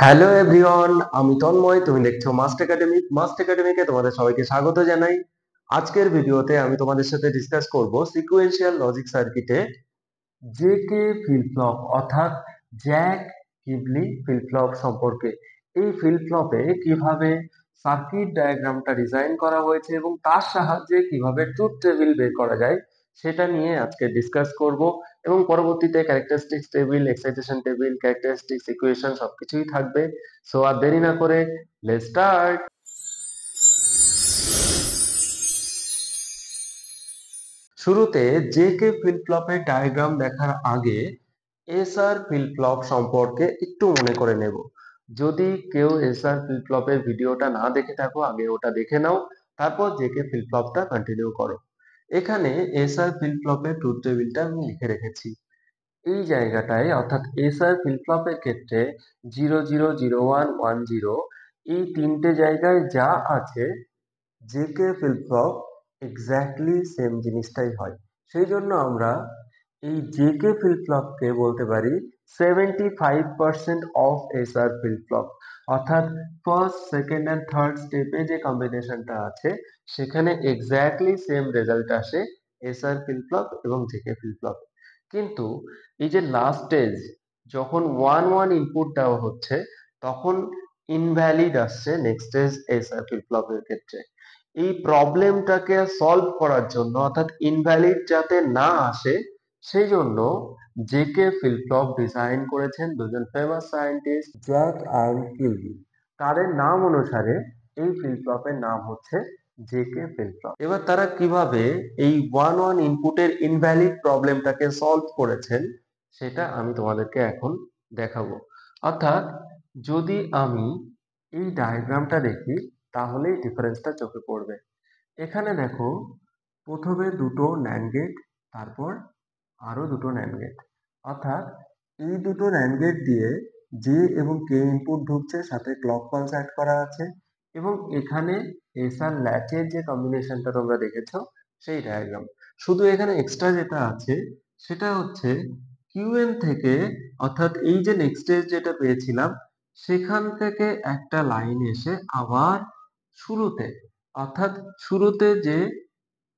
hello everyone আমি তন্ময় তুমি দেখছো মাস্ট একাডেমি মাস্ট একাডেমিকে তোমাদের সবাইকে স্বাগত জানাই আজকের ভিডিওতে আমি তোমাদের সাথে ডিসকাস করব সিকুয়েন্সিয়াল লজিক সার্কিটে জে কে ফিলফ্লপ অর্থাৎ জ্যাক কিবলি ফিলফ্লপ সম্পর্কে এই ফ্লপে কিভাবে সার্কিট ডায়াগ্রামটা ডিজাইন করা হয়েছে এবং তার সাহায্যে কিভাবে ট্রুথ টেবিল বের করা যায় সেটা নিয়ে আজকে ডিসকাস করব এবং পরবর্তীতে characteristics table excitation table characteristics equation সবকিছুই থাকবে সো আর দেরি না করে লেটস স্টার্ট শুরুতে জে কে ফ্লপের ডায়াগ্রাম দেখার আগে এস আর ফ্লপ সম্পর্কে একটু মনে করে নেব যদি কেউ এস আর ফ্লপের ভিডিওটা না দেখে থাকো আগে ওটা দেখে নাও তারপর জে কে ফ্লপটা কন্টিনিউ করো এখানে এস আর ফিলফ্লপের ট্রুথ টেবিলটা আমি লিখে রেখেছি এই জায়গাটায় অর্থাৎ এস আর ফিলফ্লপের ক্ষেত্রে zero zero zero one one zero এই তিনটে জায়গায় যা আছে যে কে ফিলফ্লপ এক্স্যাক্টলি সেম জিনিসটাই হয় সেই জন্য আমরা এই জেকে ফিল্ড ফ্লপকে বলতে পারি seventy five percent of S R flip অর্থাৎ ফার্স্ট সেকেন্ড অ্যান্ড থার্ড স্টেপে যে কম্বিনেশনটা আছে সেখানে এক্স্যাক্টলি সেম রেজাল্ট আসে এস আর ফিল্ড এবং জেকে কে ফ্লপ কিন্তু এই যে লাস্ট স্টেজ যখন ওয়ান ওয়ান ইনপুট দেওয়া হচ্ছে তখন ইনভ্যালিড আসছে next stage S R flip ক্ষেত্রে এই প্রবলেমটাকে সলভ করার জন্য অর্থাৎ ইনভ্যালিড যাতে না আসে সেই জন্য জে জেকে ফিলফ্লপ ডিজাইন করেছেন দুজন famous scientist Jack and Kilby তাদের নাম অনুসারে এই ফিলফ্লপের নাম হচ্ছে জেকে ফিলফ্লপ এবার তারা কিভাবে এই ওয়ান ওয়ান ইনপুটের ইনভ্যালিড প্রবলেমটাকে সলভ করেছেন সেটা আমি তোমাদেরকে এখন দেখাবো অর্থাৎ যদি আমি এই ডায়াগ্রামটা দেখি তাহলেই ডিফারেন্সটা চোখে পড়বে এখানে দেখো প্রথমে দুটো ন্যান গেট তারপর আরও দুটো ন্যান্ড গেট অর্থাৎ এই দুটো ন্যান্ড গেট দিয়ে জে এবং কে ইনপুট ঢুকছে সাথে ক্লক পালস অ্যাড করা আছে এবং এখানে এসআর ল্যাচের যে কম্বিনেশনটা তোমরা দেখেছ সেই ডায়াগ্রাম শুধু এখানে এক্সট্রা যেটা আছে সেটা হচ্ছে কিউএন থেকে অর্থাৎ এই যে নেক্সট স্টেজ যেটা পেয়েছিলাম সেখান থেকে একটা লাইন এসে আবার শুরুতে অর্থাৎ শুরুতে যে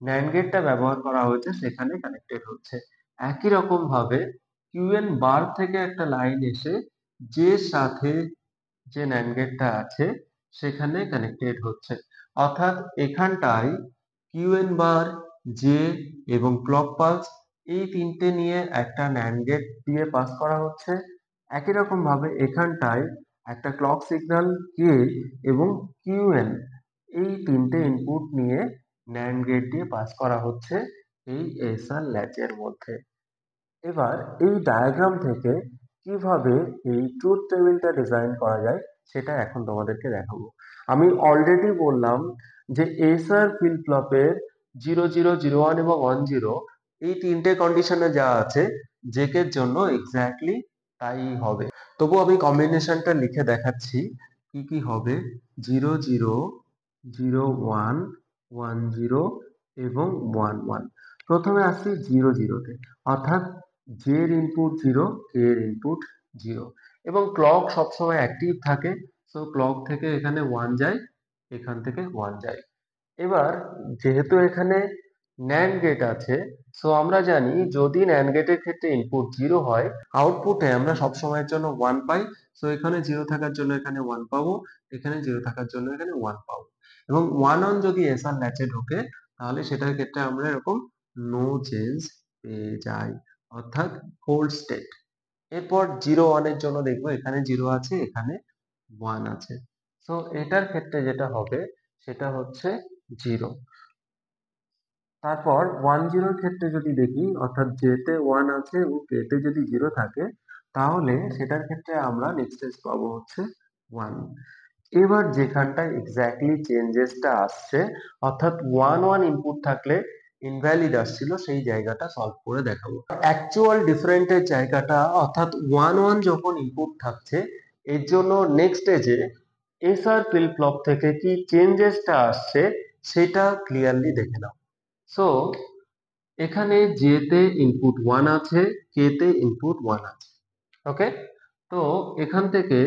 ন্যান্ড গেটটা ব্যবহার করা হয়েছে সেখানে কানেক্টেড হচ্ছে একই রকম ভাবে কিউএন বার থেকে একটা লাইন এসে যে সাথে যে ন্যান গেটটা আছে সেখানে কানেক্টেড হচ্ছে অর্থাৎ এখানটায় কিউএন বার জে এবং ক্লক পালস এই তিনটে নিয়ে একটা ন্যান গেট দিয়ে পাস করা হচ্ছে একই রকম ভাবে এখানটায় একটা ক্লক সিগন্যাল কে এবং কিউএন এই তিনটে ইনপুট নিয়ে ন্যান্ড গেট দিয়ে পাস করা হচ্ছে এই এসআর ল্যাচের মধ্যে এবার এই ডায়াগ্রাম থেকে কিভাবে এই ট্রুথ টেবিলটা ডিজাইন করা যায় সেটা এখন তোমাদেরকে দেখাবো আমি অলরেডি বললাম যে এসআর ফিল্ড ফ্লপের জিরো জিরো জিরো ওয়ান এবং ওয়ান জিরো এই তিনটে কন্ডিশনে যা আছে জেকের জন্য এক্স্যাক্টলি তাই হবে তবু আমি কম্বিনেশনটা লিখে দেখাচ্ছি কি কি হবে zero zero zero one one zero এবং ওয়ান ওয়ান প্রথমে আসছি জিরো জিরোতে অর্থাৎ জে এর ইনপুট জিরো কে এর ইনপুট জিরো এবং ক্লক সবসময় অ্যাক্টিভ থাকে সো ক্লক থেকে এখানে ওয়ান যায় এখান থেকে ওয়ান যায় এবার যেহেতু এখানে ন্যান্ড গেট আছে সো আমরা জানি যদি ন্যান্ড গেটের ক্ষেত্রে ইনপুট জিরো হয় আউটপুটে আমরা সব সময়ের জন্য ওয়ান পাই সো এখানে জিরো থাকার জন্য এখানে ওয়ান পাবো এখানে জিরো থাকার জন্য এখানে ওয়ান পাবো এবং ওয়ান অন যদি এসআর ল্যাচে ঢোকে তাহলে সেটার ক্ষেত্রে আমরা এরকম নো চেঞ্জ পেয়ে যাই অর্থাৎ হোল্ড স্টেট এরপর জিরো ওয়ানের জন্য দেখবো এখানে জিরো আছে এখানে ওয়ান আছে সো এটার ক্ষেত্রে যেটা হবে সেটা হচ্ছে জিরো তারপর ওয়ান জিরোর ক্ষেত্রে যদি দেখি অর্থাৎ যেতে ওয়ান আছে এবং কেতে যদি জিরো থাকে তাহলে সেটার ক্ষেত্রে আমরা নেক্সট স্টেজ পাবো হচ্ছে ওয়ান এবার যেখানটায় এক্স্যাক্টলি চেঞ্জেসটা আসছে অর্থাৎ ওয়ান ওয়ান ইনপুট থাকলে ইনভ্যালিড আসছিল সেই জায়গাটা সলভ করে দেখাবো অ্যাকচুয়াল ডিফারেন্টের জায়গাটা অর্থাৎ ওয়ান ওয়ান যখন ইনপুট থাকছে এর জন্য নেক্সট স্টেজে এসআর ফিল ফ্লপ থেকে কি চেঞ্জেসটা আসছে সেটা ক্লিয়ারলি দেখে নাও সো এখানে জেতে ইনপুট ওয়ান আছে কেতে ইনপুট ওয়ান আছে ওকে তো এখান থেকে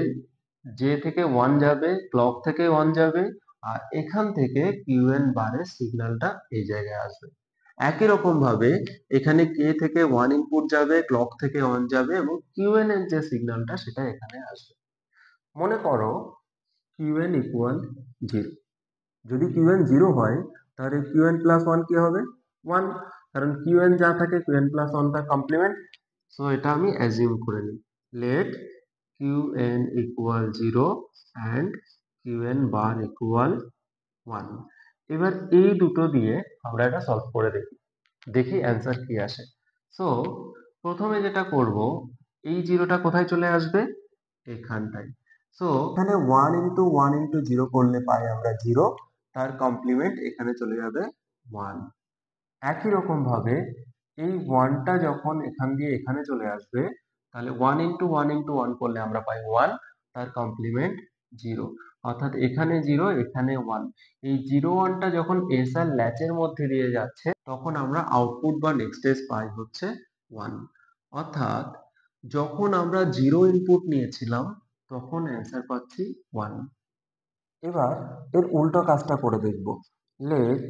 জে থেকে ওয়ান যাবে ক্লক থেকে ওয়ান যাবে আর এখান থেকে কিউএন বারের সিগন্যালটা এই জায়গায় আসবে একই রকম ভাবে এখানে কে থেকে ওয়ান ইনপুট যাবে ক্লক থেকে অন যাবে এবং কিউএন এর যে সিগন্যালটা সেটা এখানে আসবে মনে করো কিউএন ইকুয়াল জিরো যদি কিউএন জিরো হয় তাহলে কিউএন প্লাস ওয়ান কি হবে ওয়ান কারণ কিউএন যা থাকে কিউএন প্লাস ওয়ান তার কমপ্লিমেন্ট সো এটা আমি অ্যাজিউম করে নিই let QN equal zero and QN bar equal one এবার এই দুটো দিয়ে আমরা এটা সলভ করে দেখি দেখি অ্যান্সার কি আসে সো প্রথমে যেটা করব এই জিরোটা কোথায় চলে আসবে এখানটায় সো এখানে one into one into zero করলে পাই আমরা জিরো তার কমপ্লিমেন্ট এখানে চলে যাবে ওয়ান একই রকমভাবে এই ওয়ানটা যখন এখান দিয়ে এখানে চলে আসবে তাহলে one into one into one করলে আমরা পাই ওয়ান তার কমপ্লিমেন্ট জিরো অর্থাৎ এখানে জিরো এখানে ওয়ান এই জিরো ওয়ানটা যখন এস আর ল্যাচের মধ্যে দিয়ে যাচ্ছে তখন আমরা আউটপুট বা নেক্সট এস পাই হচ্ছে ওয়ান অর্থাৎ যখন আমরা জিরো ইনপুট নিয়েছিলাম তখন অ্যান্সার পাচ্ছি ওয়ান এবার এর উল্টো কাজটা করে দেখব লেট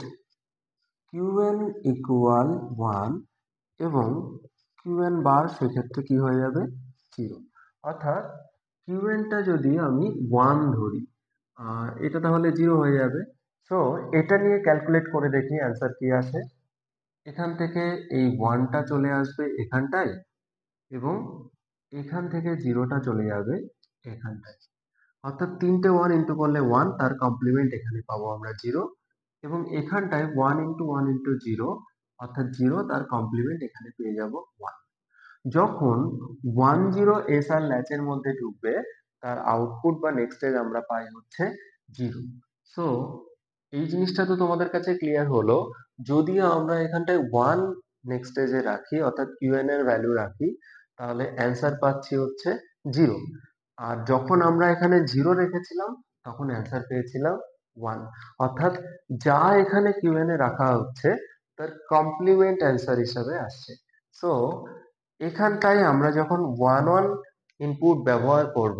কিউএন ইকুয়াল ওয়ান এবং কিউএন বার সেক্ষেত্রে কি হয়ে যাবে জিরো অর্থাৎ কিউএনটা যদি আমি ওয়ান ধরি এটা তাহলে জিরো হয়ে যাবে সো এটা নিয়ে ক্যালকুলেট করে দেখি অ্যান্সার কি আসে এখান থেকে এই ওয়ানটা চলে আসবে এখানটায় এবং এখান থেকে জিরোটা চলে যাবে এখানটায় অর্থাৎ তিনটে ওয়ান ইন্টু করলে ওয়ান তার কমপ্লিমেন্ট এখানে পাবো আমরা জিরো এবং এখানটায় one into one into zero অর্থাৎ জিরো তার কমপ্লিমেন্ট এখানে পেয়ে যাব ওয়ান যখন ওয়ান জিরো এস আর ল্যাচের মধ্যে ঢুকবে তার আউটপুট বা নেক্সট স্টেজ আমরা পাই হচ্ছে জিরো সো এই জিনিসটা তো তোমাদের কাছে ক্লিয়ার হলো যদি আমরা এখানটায় ওয়ান নেক্সট স্টেজে রাখি অর্থাৎ ইউএন এর ভ্যালু রাখি তাহলে অ্যান্সার পাচ্ছি হচ্ছে জিরো আর যখন আমরা এখানে জিরো রেখেছিলাম তখন অ্যান্সার পেয়েছিলাম ওয়ান অর্থাৎ যা এখানে কিউএন এ রাখা হচ্ছে তার কমপ্লিমেন্ট অ্যান্সার হিসাবে আসছে সো এখানটায় আমরা যখন ওয়ান ওয়ান ইনপুট ব্যবহার করব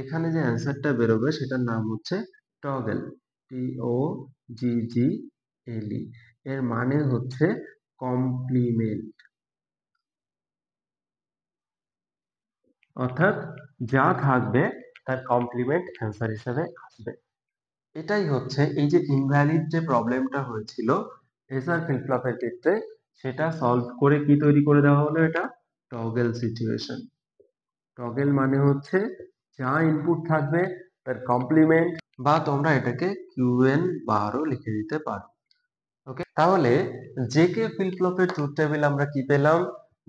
এখানে যে অ্যান্সারটা বেরোবে সেটার নাম হচ্ছে টগেল টি ও জি জি এলি এর মানে হচ্ছে কমপ্লিমেন্ট অর্থাৎ যা থাকবে তার কমপ্লিমেন্ট অ্যান্সার হিসেবে আসবে এটাই হচ্ছে এই যে ইনভ্যালিড যে প্রবলেমটা হয়েছিল এসআর ফিল্ডফ্লপের ক্ষেত্রে সেটা সলভ করে কি তৈরি করে দেওয়া হলো এটা টগেল সিচুয়েশন টগেল মানে হচ্ছে যা ইনপুট থাকবে তার কমপ্লিমেন্ট বা তোমরা এটাকে কিউএন বারও লিখে দিতে পারো ওকে তাহলে জে কে ফিলফ্লপের ট্রুথ টেবিল আমরা কি পেলাম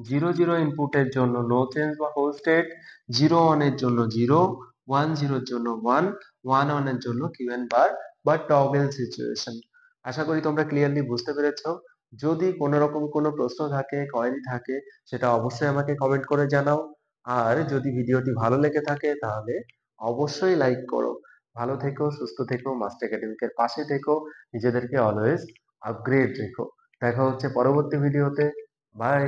জিরো জিরো ইনপুটের জন্য নো চেঞ্জ বা হোল স্টেট জিরো ওয়ানের জন্য জিরো ওয়ান জিরোর জন্য ওয়ান ওয়ান ওয়ানের জন্য কিউএন বার বা টগেল সিচুয়েশন আশা করি তোমরা ক্লিয়ারলি বুঝতে পেরেছো যদি কোনো রকম কোনো প্রশ্ন থাকে কোয়েরি থাকে সেটা অবশ্যই আমাকে কমেন্ট করে জানাও আর যদি ভিডিওটি ভালো লেগে থাকে তাহলে অবশ্যই লাইক করো ভালো থেকো সুস্থ থেকো মাস্টার একাডেমিকের পাশে থেকো নিজেদেরকে অলওয়েজ আপগ্রেড রেখো দেখা হচ্ছে পরবর্তী ভিডিওতে বাই